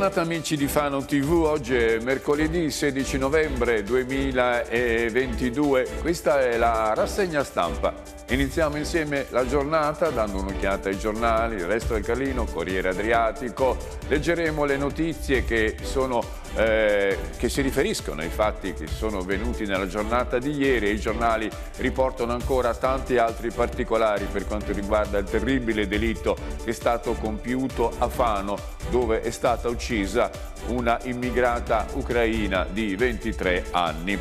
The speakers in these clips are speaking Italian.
Bentornati amici di Fano TV, oggi è mercoledì 16 novembre 2022, questa è la rassegna stampa. Iniziamo insieme la giornata dando un'occhiata ai giornali, il resto del Carlino, Corriere Adriatico, leggeremo le notizie che sono eh, che si riferiscono ai fatti che sono venuti nella giornata di ieri e i giornali riportano ancora tanti altri particolari per quanto riguarda il terribile delitto che è stato compiuto a Fano dove è stata uccisa una immigrata ucraina di 23 anni.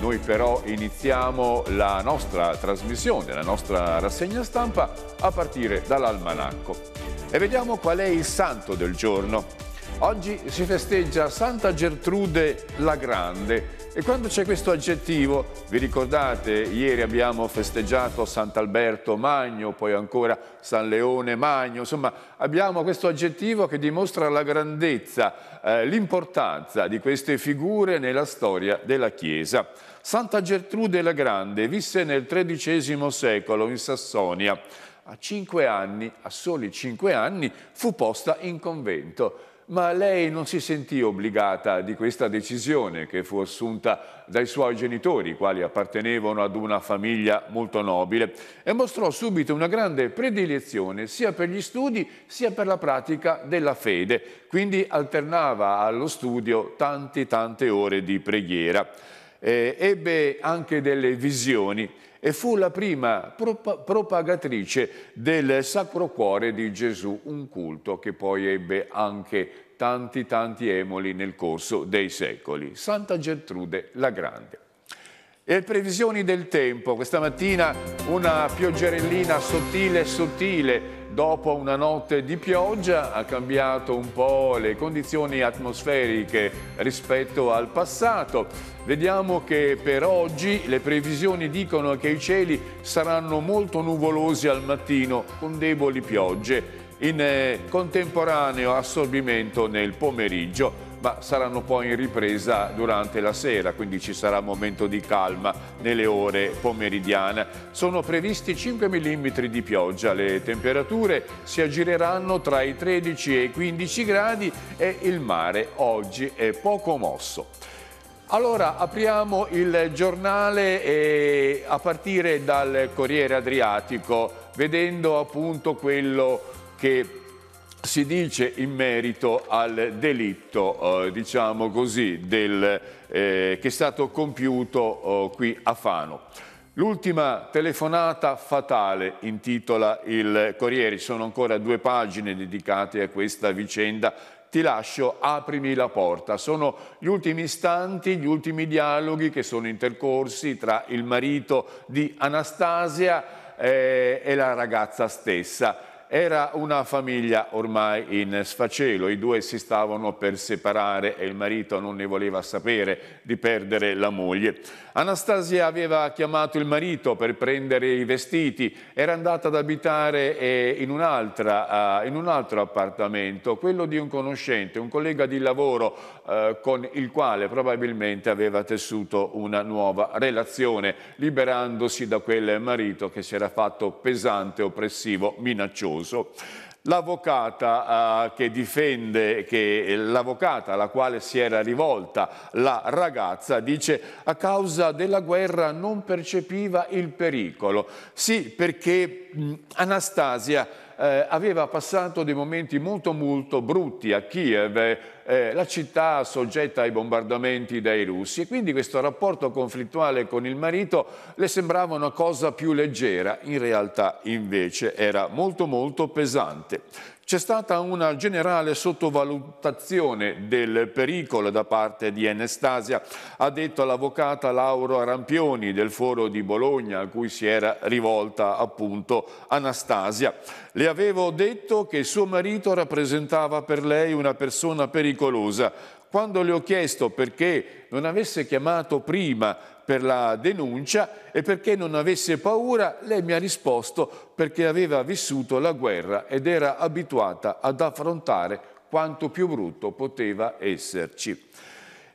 Noi però iniziamo la nostra trasmissione, la nostra rassegna stampa a partire dall'almanacco. E vediamo qual è il santo del giorno. Oggi si festeggia Santa Gertrude la Grande e quando c'è questo aggettivo, vi ricordate, ieri abbiamo festeggiato Sant'Alberto Magno, poi ancora San Leone Magno, insomma abbiamo questo aggettivo che dimostra la grandezza, eh, l'importanza di queste figure nella storia della Chiesa. Santa Gertrude la Grande visse nel XIII secolo in Sassonia. A cinque anni, a soli cinque anni, fu posta in convento ma lei non si sentì obbligata di questa decisione che fu assunta dai suoi genitori, i quali appartenevano ad una famiglia molto nobile, e mostrò subito una grande predilezione sia per gli studi sia per la pratica della fede, quindi alternava allo studio tante tante ore di preghiera. Eh, ebbe anche delle visioni e fu la prima prop propagatrice del Sacro Cuore di Gesù, un culto che poi ebbe anche tanti tanti emoli nel corso dei secoli. Santa Gertrude la Grande. E previsioni del tempo, questa mattina una pioggerellina sottile sottile dopo una notte di pioggia ha cambiato un po' le condizioni atmosferiche rispetto al passato. Vediamo che per oggi le previsioni dicono che i cieli saranno molto nuvolosi al mattino con deboli piogge in eh, contemporaneo assorbimento nel pomeriggio ma saranno poi in ripresa durante la sera, quindi ci sarà momento di calma nelle ore pomeridiane. Sono previsti 5 mm di pioggia, le temperature si aggireranno tra i 13 e i 15 gradi e il mare oggi è poco mosso. Allora apriamo il giornale a partire dal Corriere Adriatico vedendo appunto quello che si dice in merito al delitto, eh, diciamo così, del, eh, che è stato compiuto eh, qui a Fano. L'ultima telefonata fatale intitola il Corriere, ci sono ancora due pagine dedicate a questa vicenda ti lascio, aprimi la porta. Sono gli ultimi istanti, gli ultimi dialoghi che sono intercorsi tra il marito di Anastasia eh, e la ragazza stessa. Era una famiglia ormai in sfacelo, i due si stavano per separare e il marito non ne voleva sapere di perdere la moglie. Anastasia aveva chiamato il marito per prendere i vestiti, era andata ad abitare eh, in, un altro appartamento, quello di un conoscente, un collega di lavoro eh, con il quale probabilmente aveva tessuto una nuova relazione, liberandosi da quel marito che si era fatto pesante, oppressivo, minaccioso concluso, l'avvocata eh, che difende, che, eh, l'avvocata alla quale si era rivolta la ragazza dice a causa della guerra non percepiva il pericolo. Sì, perché mh, Anastasia eh, aveva passato dei momenti molto molto brutti a Kiev, eh, eh, la città soggetta ai bombardamenti dai russi e quindi questo rapporto conflittuale con il marito le sembrava una cosa più leggera, in realtà invece era molto molto pesante. C'è stata una generale sottovalutazione del pericolo da parte di Anastasia, ha detto l'avvocata Lauro Arampioni del foro di Bologna a cui si era rivolta appunto Anastasia. Le avevo detto che suo marito rappresentava per lei una persona pericolosa pericolosa. Quando le ho chiesto perché non avesse chiamato prima per la denuncia e perché non avesse paura, lei mi ha risposto perché aveva vissuto la guerra ed era abituata ad affrontare quanto più brutto poteva esserci.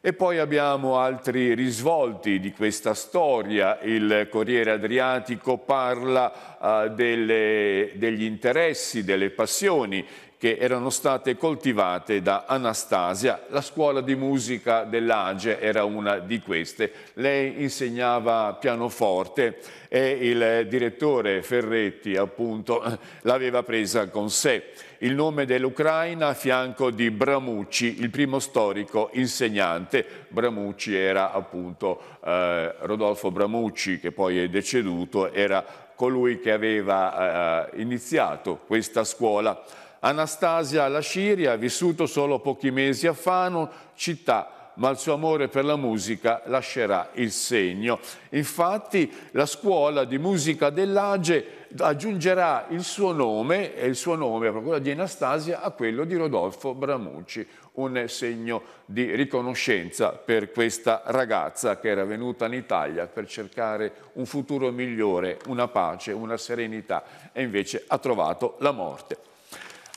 E poi abbiamo altri risvolti di questa storia. Il Corriere Adriatico parla uh, delle, degli interessi, delle passioni che erano state coltivate da Anastasia. La scuola di musica dell'Age era una di queste. Lei insegnava pianoforte e il direttore Ferretti appunto l'aveva presa con sé. Il nome dell'Ucraina a fianco di Bramucci, il primo storico insegnante. Bramucci era appunto eh, Rodolfo Bramucci che poi è deceduto, era colui che aveva eh, eh iniziato questa scuola. Anastasia Lasciri ha vissuto solo pochi mesi a Fano, città ma il suo amore per la musica lascerà il segno. Infatti la scuola di musica dell'Age aggiungerà il suo nome, e il suo nome, quello di Anastasia, a quello di Rodolfo Bramucci, un segno di riconoscenza per questa ragazza che era venuta in Italia per cercare un futuro migliore, una pace, una serenità e invece ha trovato la morte.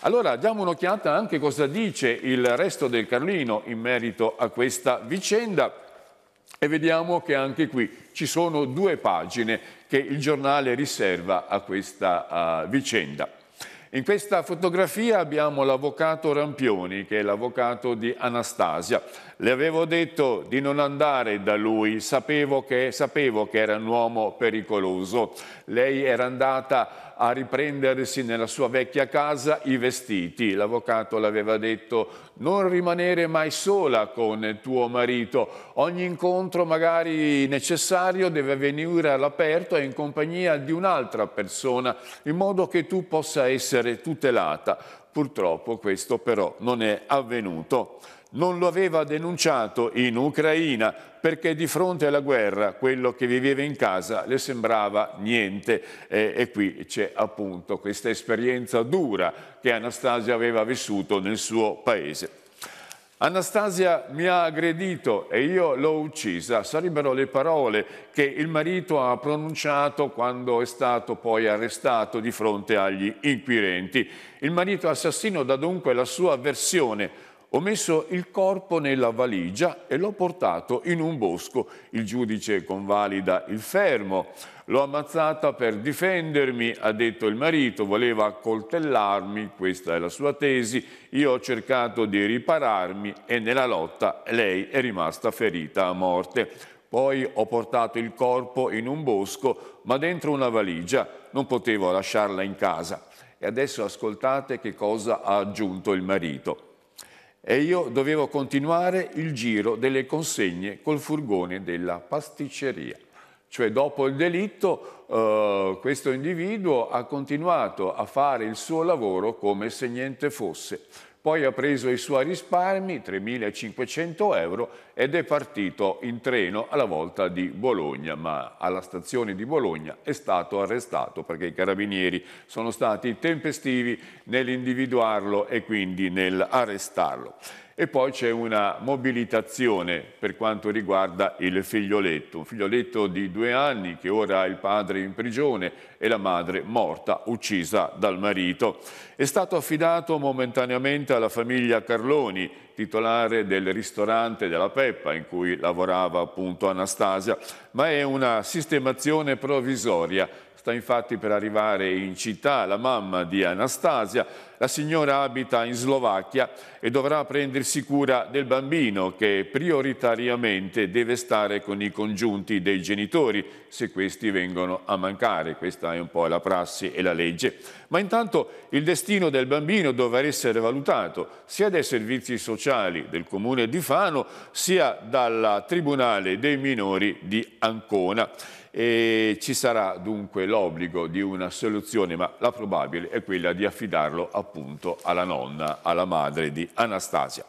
Allora diamo un'occhiata anche cosa dice il resto del Carlino in merito a questa vicenda e vediamo che anche qui ci sono due pagine che il giornale riserva a questa uh, vicenda. In questa fotografia abbiamo l'avvocato Rampioni, che è l'avvocato di Anastasia. Le avevo detto di non andare da lui, sapevo che, sapevo che era un uomo pericoloso. Lei era andata a riprendersi nella sua vecchia casa i vestiti. L'avvocato le aveva detto non rimanere mai sola con tuo marito. Ogni incontro magari necessario deve venire all'aperto e in compagnia di un'altra persona in modo che tu possa essere tutelata. Purtroppo questo però non è avvenuto non lo aveva denunciato in Ucraina perché di fronte alla guerra quello che viveva in casa le sembrava niente eh, e qui c'è appunto questa esperienza dura che Anastasia aveva vissuto nel suo paese. Anastasia mi ha aggredito e io l'ho uccisa, sarebbero le parole che il marito ha pronunciato quando è stato poi arrestato di fronte agli inquirenti. Il marito assassino dà dunque la sua versione ho messo il corpo nella valigia e l'ho portato in un bosco. Il giudice convalida il fermo. L'ho ammazzata per difendermi, ha detto il marito, voleva accoltellarmi, questa è la sua tesi. Io ho cercato di ripararmi e nella lotta lei è rimasta ferita a morte. Poi ho portato il corpo in un bosco, ma dentro una valigia. Non potevo lasciarla in casa. E adesso ascoltate che cosa ha aggiunto il marito e io dovevo continuare il giro delle consegne col furgone della pasticceria. Cioè dopo il delitto eh, questo individuo ha continuato a fare il suo lavoro come se niente fosse. Poi ha preso i suoi risparmi, 3.500 euro, ed è partito in treno alla volta di Bologna, ma alla stazione di Bologna è stato arrestato perché i carabinieri sono stati tempestivi nell'individuarlo e quindi nell'arrestarlo. E poi c'è una mobilitazione per quanto riguarda il figlioletto, un figlioletto di due anni che ora ha il padre in prigione e la madre morta, uccisa dal marito. È stato affidato momentaneamente alla famiglia Carloni, titolare del ristorante della Peppa in cui lavorava appunto Anastasia, ma è una sistemazione provvisoria Sta infatti per arrivare in città la mamma di Anastasia. La signora abita in Slovacchia e dovrà prendersi cura del bambino che prioritariamente deve stare con i congiunti dei genitori se questi vengono a mancare. Questa è un po' la prassi e la legge. Ma intanto il destino del bambino dovrà essere valutato sia dai servizi sociali del comune di Fano sia dal Tribunale dei minori di Ancona. E ci sarà dunque l'obbligo di una soluzione, ma la probabile è quella di affidarlo appunto alla nonna, alla madre di Anastasia.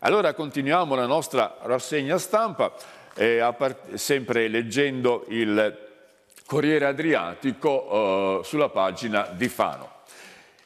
Allora continuiamo la nostra rassegna stampa, eh, sempre leggendo il Corriere Adriatico eh, sulla pagina di Fano.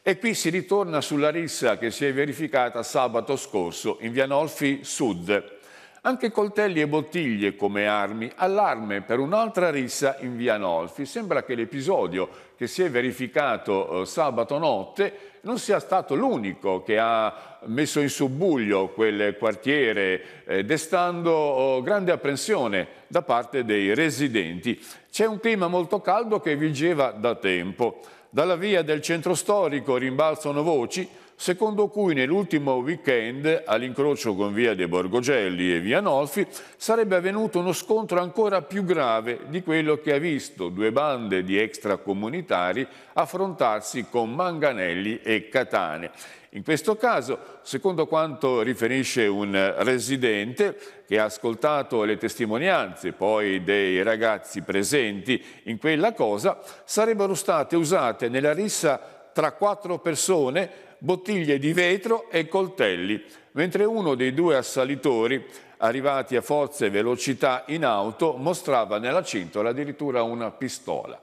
E qui si ritorna sulla rissa che si è verificata sabato scorso in Via Nolfi Sud, anche coltelli e bottiglie come armi, allarme per un'altra rissa in via Nolfi. Sembra che l'episodio che si è verificato eh, sabato notte non sia stato l'unico che ha messo in subbuglio quel quartiere, eh, destando oh, grande apprensione da parte dei residenti. C'è un clima molto caldo che vigeva da tempo. Dalla via del centro storico rimbalzano voci secondo cui nell'ultimo weekend all'incrocio con via De Borgogelli e via Nolfi sarebbe avvenuto uno scontro ancora più grave di quello che ha visto due bande di extracomunitari affrontarsi con manganelli e catane. In questo caso, secondo quanto riferisce un residente che ha ascoltato le testimonianze poi dei ragazzi presenti in quella cosa, sarebbero state usate nella rissa tra quattro persone bottiglie di vetro e coltelli, mentre uno dei due assalitori arrivati a forza e velocità in auto, mostrava nella cintola addirittura una pistola.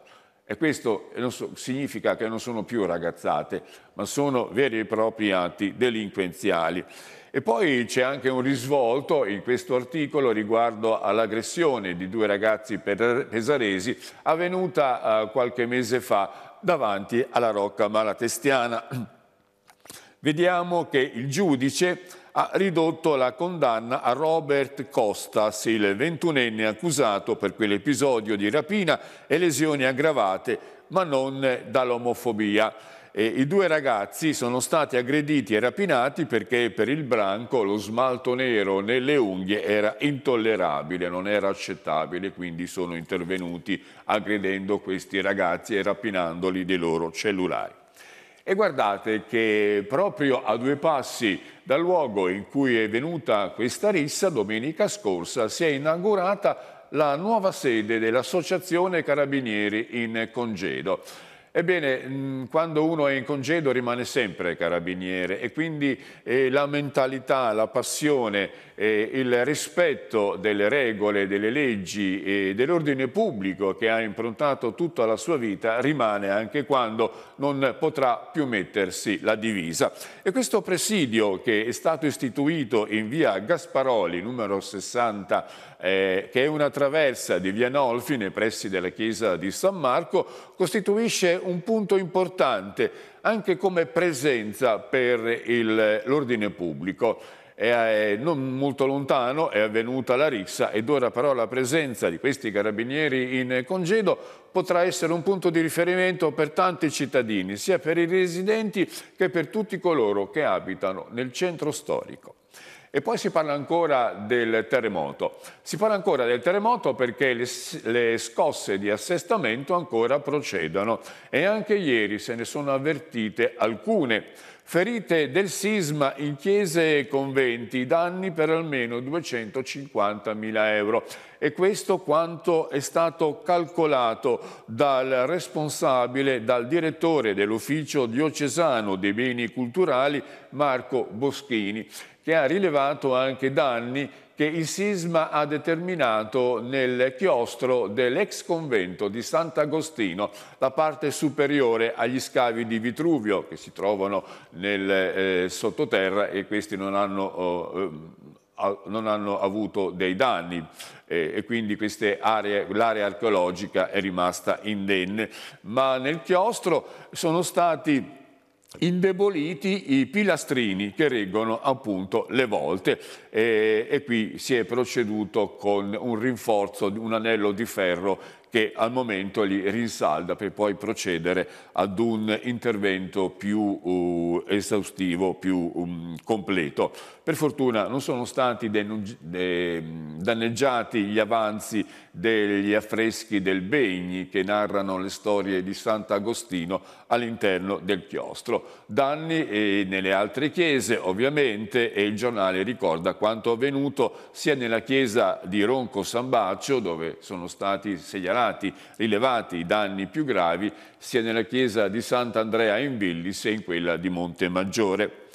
E questo significa che non sono più ragazzate, ma sono veri e propri atti delinquenziali. E poi c'è anche un risvolto in questo articolo riguardo all'aggressione di due ragazzi pesaresi avvenuta eh, qualche mese fa davanti alla Rocca Malatestiana. Vediamo che il giudice ha ridotto la condanna a Robert Costas, il ventunenne accusato per quell'episodio di rapina e lesioni aggravate, ma non dall'omofobia. E I due ragazzi sono stati aggrediti e rapinati perché per il branco lo smalto nero nelle unghie era intollerabile, non era accettabile, quindi sono intervenuti aggredendo questi ragazzi e rapinandoli dei loro cellulari. E guardate che proprio a due passi dal luogo in cui è venuta questa rissa, domenica scorsa si è inaugurata la nuova sede dell'Associazione Carabinieri in Congedo. Ebbene, mm, quando uno è in congedo rimane sempre carabiniere e quindi eh, la mentalità, la passione, eh, il rispetto delle regole, delle leggi e dell'ordine pubblico che ha improntato tutta la sua vita rimane anche quando non potrà più mettersi la divisa. E questo presidio che è stato istituito in via Gasparoli, numero 60, eh, che è una traversa di Via Nolfi nei pressi della chiesa di San Marco, costituisce un punto importante anche come presenza per l'ordine pubblico. E non molto lontano è avvenuta la rissa ed ora però la presenza di questi carabinieri in congedo potrà essere un punto di riferimento per tanti cittadini, sia per i residenti che per tutti coloro che abitano nel centro storico. E poi si parla ancora del terremoto. Si parla ancora del terremoto perché le, le, scosse di assestamento ancora procedono e anche ieri se ne sono avvertite alcune. Ferite del sisma in chiese e conventi, danni per almeno 250.000 euro. E questo quanto è stato calcolato dal responsabile, dal direttore dell'Ufficio diocesano dei beni culturali, Marco Boschini, che ha rilevato anche danni che il sisma ha determinato nel chiostro dell'ex convento di Sant'Agostino, la parte superiore agli scavi di Vitruvio che si trovano nel eh, sottoterra e questi non hanno oh, eh, non hanno avuto dei danni eh, e quindi l'area archeologica è rimasta indenne. Ma nel chiostro sono stati indeboliti i pilastrini che reggono appunto le volte e, e, qui si è proceduto con un rinforzo di un anello di ferro che al momento li rinsalda per poi procedere ad un intervento più uh, esaustivo, più um, completo. Per fortuna non sono stati danneggiati gli avanzi degli affreschi del Begni che narrano le storie di Sant'Agostino all'interno del chiostro causato danni nelle altre chiese ovviamente e il giornale ricorda quanto avvenuto sia nella chiesa di Ronco San Baccio dove sono stati segnalati, rilevati i danni più gravi, sia nella chiesa di Sant'Andrea in Villis e in quella di Montemaggiore.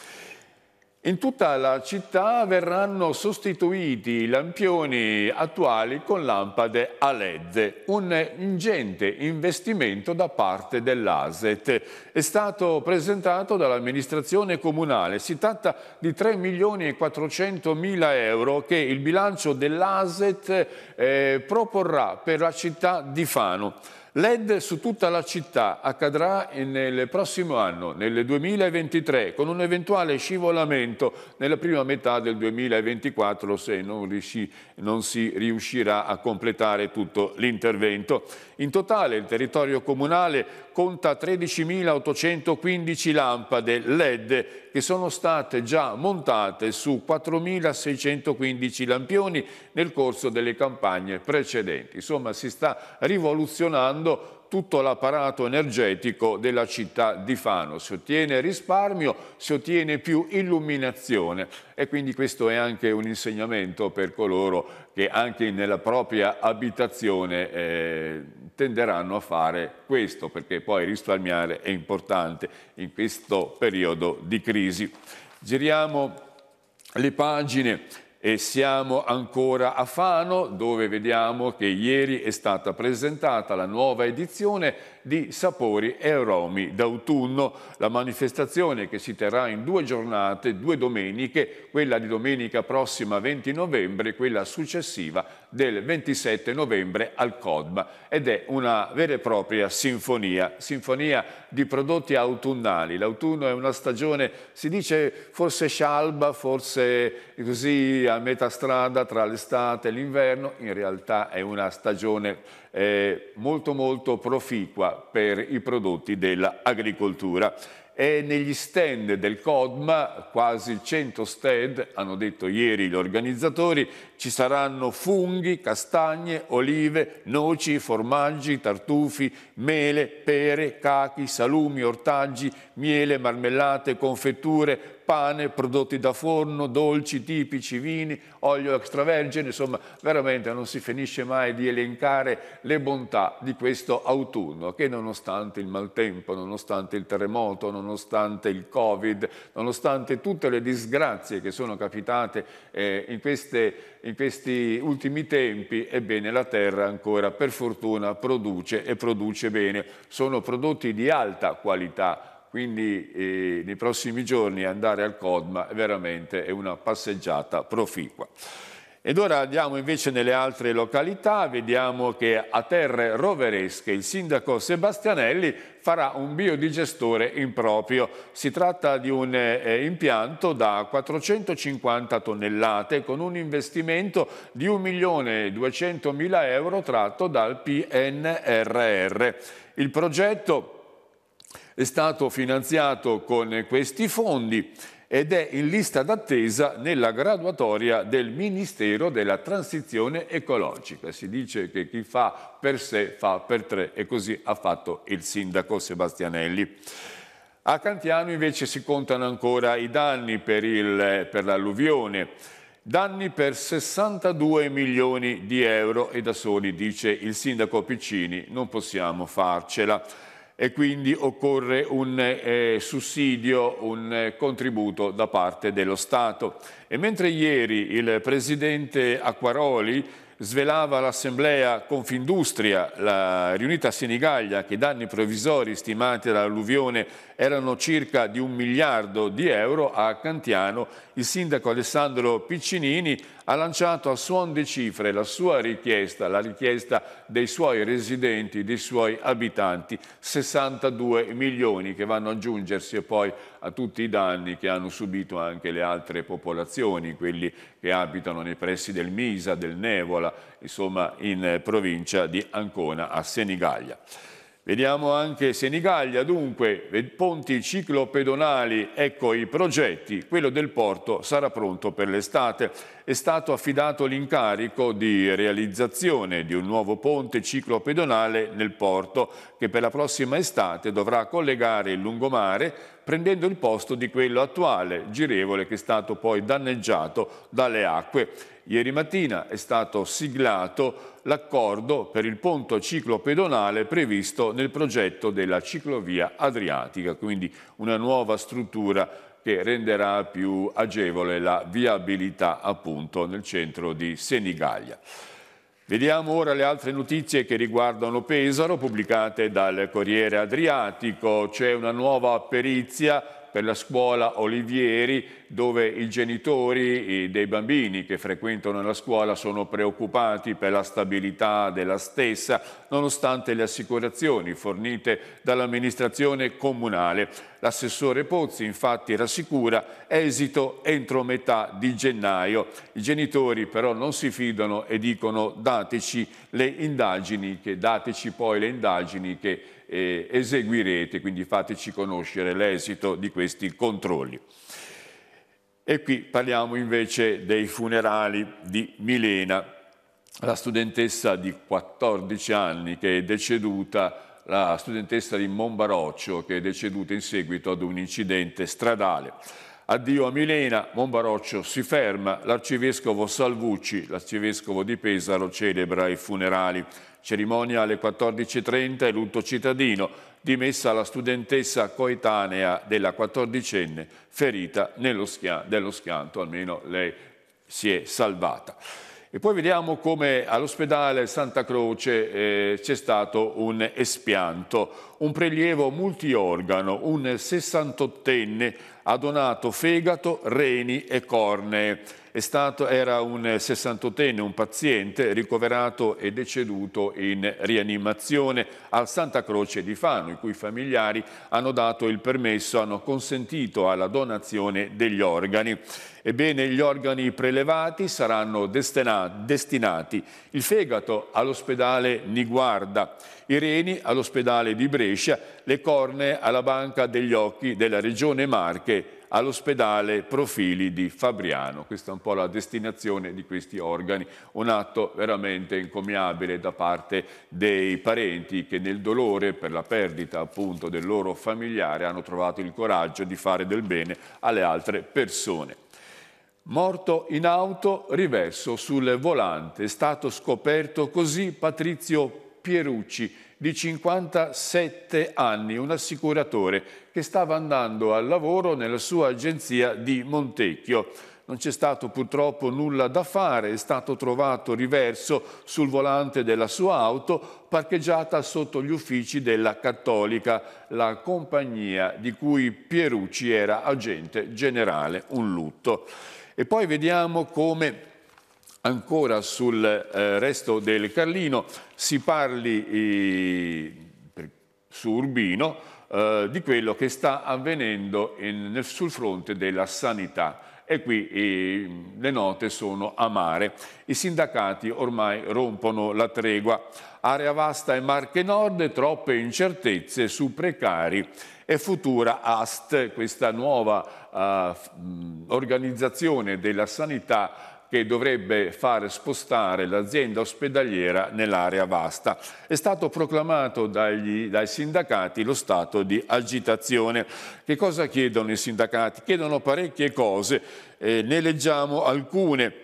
In tutta la città verranno sostituiti i lampioni attuali con lampade a LED, un ingente investimento da parte dell'ASET. È stato presentato dall'amministrazione comunale. Si tratta di 3 milioni e 400 mila euro che il bilancio dell'ASET eh, proporrà per la città di Fano. LED su tutta la città accadrà nel prossimo anno, nel 2023, con un eventuale scivolamento nella prima metà del 2024 se non, riusci, non si riuscirà a completare tutto l'intervento. In totale il territorio comunale conta 13.815 lampade LED che sono state già montate su 4.615 lampioni nel corso delle campagne precedenti. Insomma si sta rivoluzionando tutto l'apparato energetico della città di Fano. Si ottiene risparmio, si ottiene più illuminazione e quindi questo è anche un insegnamento per coloro che anche nella propria abitazione eh, tenderanno a fare questo perché poi risparmiare è importante in questo periodo di crisi. Giriamo le pagine e siamo ancora a Fano dove vediamo che ieri è stata presentata la nuova edizione di sapori e aromi d'autunno. La manifestazione che si terrà in due giornate, due domeniche, quella di domenica prossima 20 novembre e quella successiva del 27 novembre al CODMA ed è una vera e propria sinfonia, sinfonia di prodotti autunnali. L'autunno è una stagione, si dice forse scialba, forse così a metà strada tra l'estate e l'inverno, in realtà è una stagione eh, molto molto proficua per i prodotti dell'agricoltura. E negli stand del CODMA, quasi 100 stand, hanno detto ieri gli organizzatori, ci saranno funghi, castagne, olive, noci, formaggi, tartufi, mele, pere, cachi, salumi, ortaggi, miele, marmellate, confetture, pane, prodotti da forno, dolci tipici, vini, olio extravergine, insomma veramente non si finisce mai di elencare le bontà di questo autunno che nonostante il maltempo, nonostante il terremoto, nonostante il covid, nonostante tutte le disgrazie che sono capitate eh, in, queste, in questi ultimi tempi, ebbene la terra ancora per fortuna produce e produce bene. Sono prodotti di alta qualità quindi eh, nei prossimi giorni andare al Codma è veramente una passeggiata proficua. Ed ora andiamo invece nelle altre località, vediamo che a Terre Roveresche il sindaco Sebastianelli farà un biodigestore improprio. Si tratta di un eh, impianto da 450 tonnellate con un investimento di 1.200.000 euro tratto dal PNRR. Il progetto è stato finanziato con questi fondi ed è in lista d'attesa nella graduatoria del Ministero della Transizione Ecologica. Si dice che chi fa per sé fa per tre e così ha fatto il sindaco Sebastianelli. A Cantiano invece si contano ancora i danni per, l'alluvione, danni per 62 milioni di euro e da soli, dice il sindaco Piccini, non possiamo farcela e quindi occorre un eh, sussidio, un eh, contributo da parte dello Stato. E mentre ieri il Presidente Acquaroli svelava l'assemblea Confindustria, la riunita a Senigallia, che i danni provvisori stimati dall'alluvione erano circa di un miliardo di euro, a Cantiano il sindaco Alessandro Piccinini ha lanciato a suon di cifre la sua richiesta, la richiesta dei suoi residenti, dei suoi abitanti, 62 milioni che vanno ad aggiungersi poi a tutti i danni che hanno subito anche le altre popolazioni, quelli che abitano nei pressi del Misa, del Nevola, Scaiola, insomma in eh, provincia di Ancona a Senigallia. Vediamo anche Senigallia, dunque, ponti ciclopedonali, ecco i progetti, quello del porto sarà pronto per l'estate. È stato affidato l'incarico di realizzazione di un nuovo ponte ciclopedonale nel porto che per la prossima estate dovrà collegare il lungomare prendendo il posto di quello attuale, girevole, che è stato poi danneggiato dalle acque Ieri mattina è stato siglato l'accordo per il ponte ciclopedonale previsto nel progetto della ciclovia adriatica, quindi una nuova struttura che renderà più agevole la viabilità appunto nel centro di Senigallia. Vediamo ora le altre notizie che riguardano Pesaro pubblicate dal Corriere Adriatico. C'è una nuova perizia per la scuola Olivieri dove i genitori dei bambini che frequentano la scuola sono preoccupati per la stabilità della stessa nonostante le assicurazioni fornite dall'amministrazione comunale. L'assessore Pozzi infatti rassicura esito entro metà di gennaio. I genitori però non si fidano e dicono dateci le indagini, che dateci poi le indagini che eh, eseguirete, quindi fateci conoscere l'esito di questi controlli. E qui parliamo invece dei funerali di Milena, la studentessa di 14 anni che è deceduta, la studentessa di Monbaroccio che è deceduta in seguito ad un incidente stradale. Addio a Milena, Monbaroccio si ferma, l'arcivescovo Salvucci, l'arcivescovo di Pesaro, celebra i funerali. Cerimonia alle 14.30 e lutto cittadino, dimessa la studentessa coetanea della quattordicenne, ferita nello dello schianto, almeno lei si è salvata. E poi vediamo come all'ospedale Santa Croce eh, c'è stato un espianto, un prelievo multiorgano, un 68enne ha donato fegato, reni e cornee stato, era un 68enne, un paziente ricoverato e deceduto in rianimazione al Santa Croce di Fano, i cui familiari hanno dato il permesso, hanno consentito alla donazione degli organi. Ebbene, gli organi prelevati saranno destinati il fegato all'ospedale Niguarda, i reni all'ospedale di Brescia, le corne alla Banca degli Occhi della Regione Marche all'ospedale Profili di Fabriano. Questa è un po' la destinazione di questi organi, un atto veramente encomiabile da parte dei parenti che nel dolore per la perdita appunto del loro familiare hanno trovato il coraggio di fare del bene alle altre persone. Morto in auto, riverso sul volante, è stato scoperto così Patrizio Pierucci, di 57 anni, un assicuratore che stava andando al lavoro nella sua agenzia di Montecchio. Non c'è stato purtroppo nulla da fare, è stato trovato riverso sul volante della sua auto parcheggiata sotto gli uffici della Cattolica, la compagnia di cui Pierucci era agente generale, un lutto. E poi vediamo come ancora sul eh, resto del Carlino si parli eh, su Urbino, eh, di quello che sta avvenendo in, nel, sul fronte della sanità e qui eh, le note sono amare. I sindacati ormai rompono la tregua. Area vasta e Marche Nord, troppe incertezze su precari e futura AST, questa nuova eh, organizzazione della sanità che dovrebbe far spostare l'azienda ospedaliera nell'area vasta. È stato proclamato dagli, dai sindacati lo stato di agitazione. Che cosa chiedono i sindacati? Chiedono parecchie cose, eh, ne leggiamo alcune.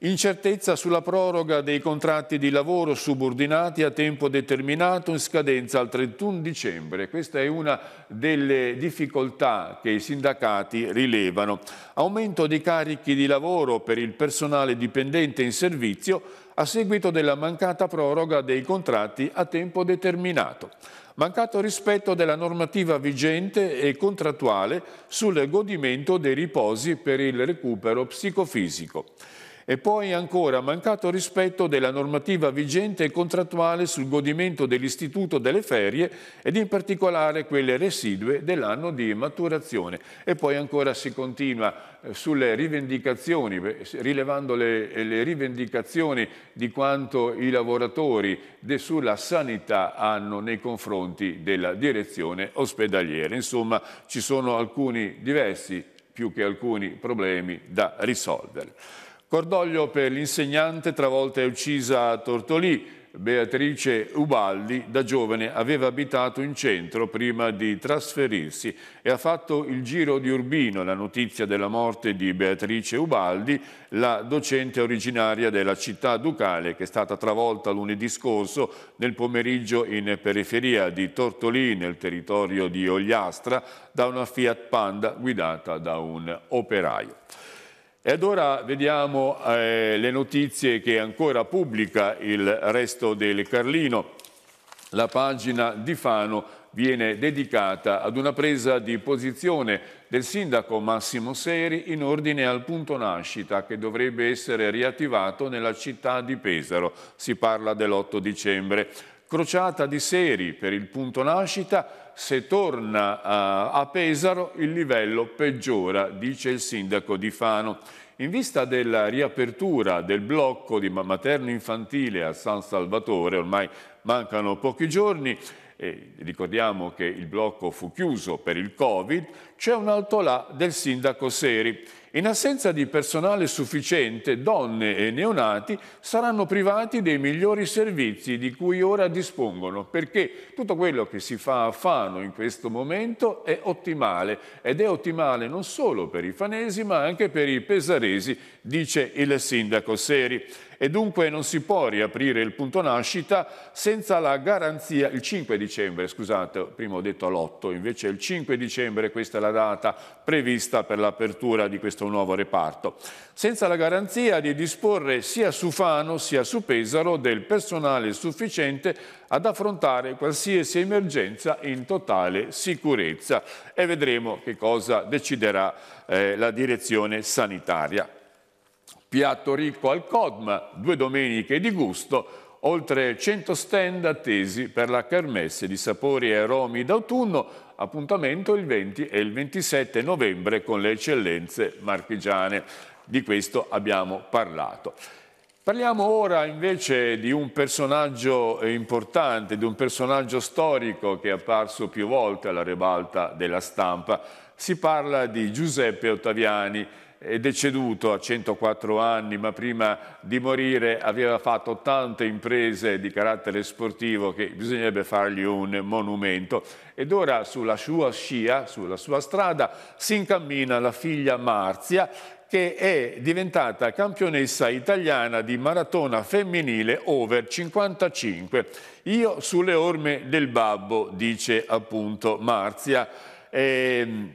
Incertezza sulla proroga dei contratti di lavoro subordinati a tempo determinato in scadenza al 31 dicembre. Questa è una delle difficoltà che i sindacati rilevano. Aumento di carichi di lavoro per il personale dipendente in servizio a seguito della mancata proroga dei contratti a tempo determinato. Mancato rispetto della normativa vigente e contrattuale sul godimento dei riposi per il recupero psicofisico. E poi ancora mancato rispetto della normativa vigente e contrattuale sul godimento dell'istituto delle ferie ed in particolare quelle residue dell'anno di maturazione. E poi ancora si continua eh, sulle rivendicazioni, rilevando le, eh, le rivendicazioni di quanto i lavoratori sulla sanità hanno nei confronti della direzione ospedaliera. Insomma, ci sono alcuni diversi più che alcuni problemi da risolvere. Cordoglio per l'insegnante travolta e uccisa a Tortolì. Beatrice Ubaldi da giovane aveva abitato in centro prima di trasferirsi e ha fatto il giro di Urbino la notizia della morte di Beatrice Ubaldi, la docente originaria della città ducale che è stata travolta lunedì scorso nel pomeriggio in periferia di Tortolì nel territorio di Ogliastra da una Fiat Panda guidata da un operaio. E allora vediamo eh, le notizie che ancora pubblica il resto del Carlino. La pagina di Fano viene dedicata ad una presa di posizione del sindaco Massimo Seri in ordine al punto nascita che dovrebbe essere riattivato nella città di Pesaro. Si parla dell'8 dicembre. Crociata di Seri per il punto nascita se torna eh, a, Pesaro il livello peggiora, dice il sindaco di Fano. In vista della riapertura del blocco di materno-infantile a San Salvatore, ormai mancano pochi giorni, e ricordiamo che il blocco fu chiuso per il Covid, c'è un altolà del sindaco Seri in assenza di personale sufficiente, donne e neonati saranno privati dei migliori servizi di cui ora dispongono, perché tutto quello che si fa a Fano in questo momento è ottimale ed è ottimale non solo per i fanesi ma anche per i pesaresi, dice il sindaco Seri e dunque non si può riaprire il punto nascita senza la garanzia, il 5 dicembre, scusate, prima ho detto all'8, invece il 5 dicembre questa è la data prevista per l'apertura di questo un nuovo reparto, senza la garanzia di disporre sia su Fano sia su Pesaro del personale sufficiente ad affrontare qualsiasi emergenza in totale sicurezza e vedremo che cosa deciderà eh, la direzione sanitaria. Piatto ricco al Codma, due domeniche di gusto, oltre 100 stand attesi per la kermesse di sapori e aromi d'autunno, appuntamento il 20 e il 27 novembre con le eccellenze marchigiane. Di questo abbiamo parlato. Parliamo ora invece di un personaggio importante, di un personaggio storico che è apparso più volte alla ribalta della stampa. Si parla di Giuseppe Ottaviani, è deceduto a 104 anni, ma prima di morire aveva fatto tante imprese di carattere sportivo che bisognerebbe fargli un monumento. Ed ora sulla sua scia, sulla sua strada, si incammina la figlia Marzia che è diventata campionessa italiana di maratona femminile over 55. Io sulle orme del babbo, dice appunto Marzia. E, ehm,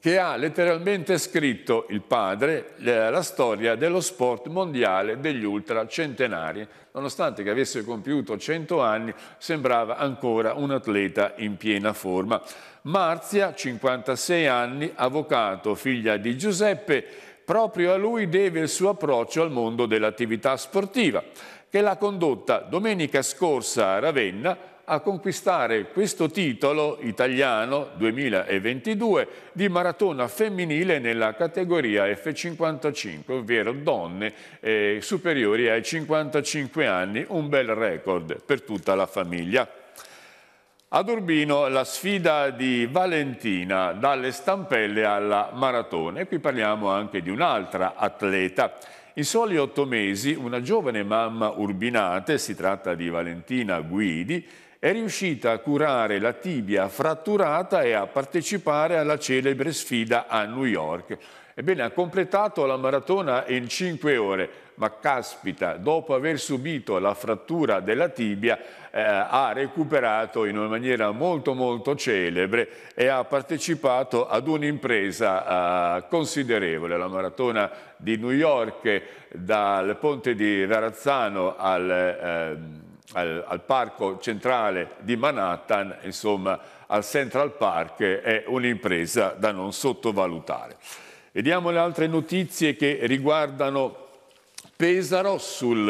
che ha letteralmente scritto il padre eh, la storia dello sport mondiale degli ultra centenari. Nonostante che avesse compiuto 100 anni, sembrava ancora un atleta in piena forma. Marzia, 56 anni, avvocato, figlia di Giuseppe, proprio a lui deve il suo approccio al mondo dell'attività sportiva, che l'ha condotta domenica scorsa a Ravenna a conquistare questo titolo italiano 2022 di maratona femminile nella categoria F55, ovvero donne eh, superiori ai 55 anni, un bel record per tutta la famiglia. Ad Urbino la sfida di Valentina dalle stampelle alla maratona e qui parliamo anche di un'altra atleta. In soli otto mesi una giovane mamma urbinate, si tratta di Valentina Guidi, è riuscita a curare la tibia fratturata e a partecipare alla celebre sfida a New York. Ebbene, ha completato la maratona in 5 ore, ma caspita, dopo aver subito la frattura della tibia, eh, ha recuperato in una maniera molto molto celebre e ha partecipato ad un'impresa eh, considerevole, la maratona di New York eh, dal ponte di Verazzano al... Eh, al, al parco centrale di Manhattan, insomma al Central Park, è un'impresa da non sottovalutare. Vediamo le altre notizie che riguardano Pesaro sul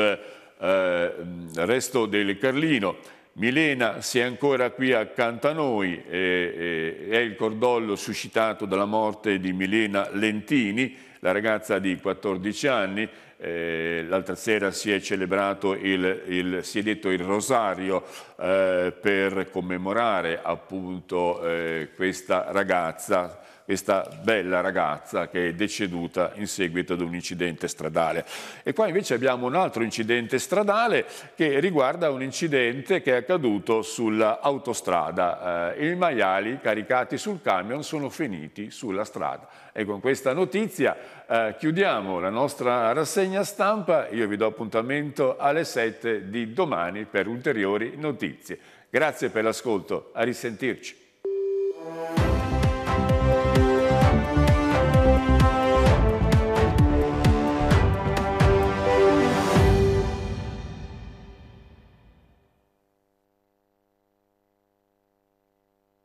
eh, resto del Carlino. Milena se è ancora qui accanto a noi, eh, eh, è il cordoglio suscitato dalla morte di Milena Lentini, la ragazza di 14 anni, eh, l'altra sera si è celebrato il, il, si è detto il rosario eh, per commemorare appunto eh, questa ragazza questa bella ragazza che è deceduta in seguito ad un incidente stradale. E qua invece abbiamo un altro incidente stradale che riguarda un incidente che è accaduto sull'autostrada. Eh, I maiali caricati sul camion sono finiti sulla strada. E con questa notizia eh, chiudiamo la nostra rassegna stampa. Io vi do appuntamento alle 7 di domani per ulteriori notizie. Grazie per l'ascolto, a risentirci.